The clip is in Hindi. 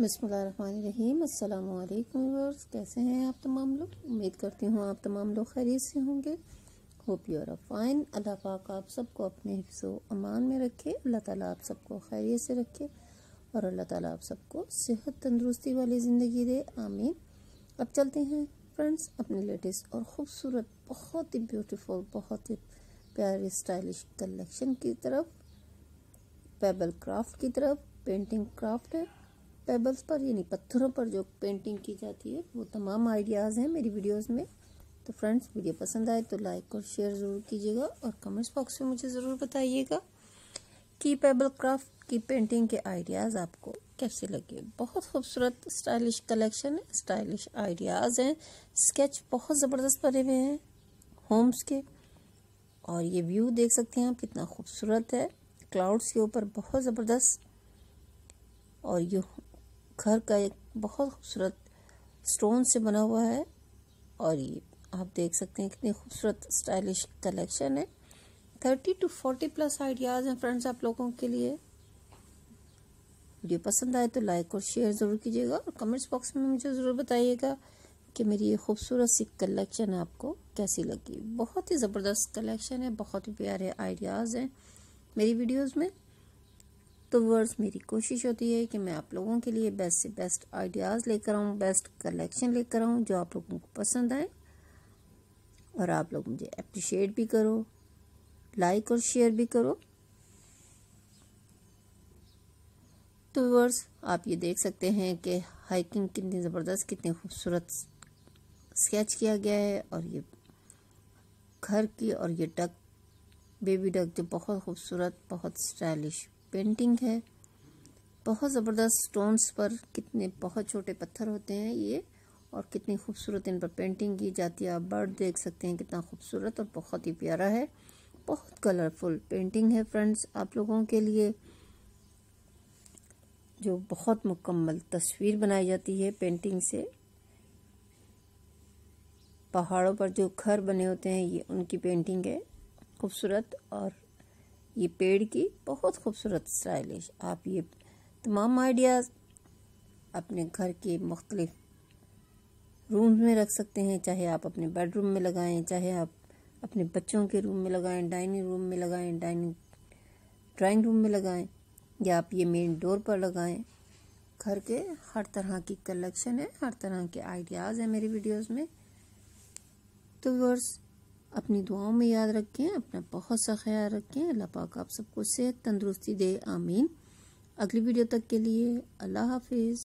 बसमीम अल्लाम व्यूअर्स कैसे हैं आप तमाम लोग उम्मीद करती हूँ आप तमाम लोग खैरियत से होंगे होप यू आर फाइन अल्लाह पाक आप सबको अपने हिफ्स अमान में रखे अल्लाह ताला आप सबको खैरियत से रखे और अल्लाह ताला आप सबको सेहत तंदरुस्ती वाली ज़िंदगी दे आमीन अब चलते हैं फ्रेंड्स अपने लेटेस्ट और ख़ूबसूरत बहुत ही ब्यूटीफुल बहुत ही प्यारे स्टाइलिश कलेक्शन की तरफ पेबल क्राफ्ट की तरफ पेंटिंग क्राफ्ट है पेबल्स पर यानी पत्थरों पर जो पेंटिंग की जाती है वो तमाम आइडियाज़ हैं मेरी वीडियोस में तो फ्रेंड्स वीडियो पसंद आए तो लाइक और शेयर ज़रूर कीजिएगा और कमेंट्स बॉक्स में मुझे ज़रूर बताइएगा कि पेबल क्राफ्ट की पेंटिंग के आइडियाज़ आपको कैसे लगे बहुत खूबसूरत स्टाइलिश कलेक्शन है स्टाइलिश आइडियाज़ हैं स्केच बहुत ज़बरदस्त बने हुए हैं होम्स के और ये व्यू देख सकते हैं आप कितना खूबसूरत है क्लाउड्स के ऊपर बहुत ज़बरदस्त और ये घर का एक बहुत खूबसूरत स्टोन से बना हुआ है और ये आप देख सकते हैं कितनी खूबसूरत स्टाइलिश कलेक्शन है thirty to forty plus ideas हैं फ्रेंड्स आप लोगों के लिए वीडियो पसंद आए तो लाइक और शेयर ज़रूर कीजिएगा और कमेंट्स बॉक्स में मुझे ज़रूर बताइएगा कि मेरी ये खूबसूरत सी कलेक्शन आपको कैसी लगी बहुत ही ज़बरदस्त कलेक्शन है बहुत ही प्यारे आइडियाज़ हैं मेरी वीडियोज़ में तो वर्ड्स मेरी कोशिश होती है कि मैं आप लोगों के लिए बेस्ट से बेस्ट आइडियाज़ लेकर आऊँ बेस्ट कलेक्शन लेकर आऊँ जो आप लोगों को पसंद आए और आप लोग मुझे अप्रिशिएट भी करो लाइक और शेयर भी करो तो वर्स आप ये देख सकते हैं कि हाइकिंग कितनी ज़बरदस्त कितनी खूबसूरत स्केच किया गया है और ये घर की और ये डक बेबी डक जो बहुत खूबसूरत बहुत स्टाइलिश पेंटिंग है बहुत ज़बरदस्त स्टोन्स पर कितने बहुत छोटे पत्थर होते हैं ये और कितनी खूबसूरत इन पर पेंटिंग की जाती है आप बर्ड देख सकते हैं कितना खूबसूरत और बहुत ही प्यारा है बहुत कलरफुल पेंटिंग है फ्रेंड्स आप लोगों के लिए जो बहुत मुकम्मल तस्वीर बनाई जाती है पेंटिंग से पहाड़ों पर जो घर बने होते हैं ये उनकी पेंटिंग है खूबसूरत और ये पेड़ की बहुत खूबसूरत स्टाइलिश आप ये तमाम आइडियाज़ अपने घर के मुख्तलिफ रूम्स में रख सकते हैं चाहे आप अपने बेडरूम में लगाएं चाहे आप अपने बच्चों के रूम में लगाएं डाइनिंग रूम में लगाएं डाइनिंग ड्राइंग रूम में लगाएं या आप ये मेन डोर पर लगाएं घर के हर तरह की कलेक्शन है हर तरह के आइडियाज़ हैं मेरी वीडियोस में तो वर्स अपनी दुआओं में याद रखें अपना बहुत सा ख्याल रखें अल्लाह पाक आप सबको सेहत तंदुरुस्ती दे आमीन अगली वीडियो तक के लिए अल्लाह हाफिज़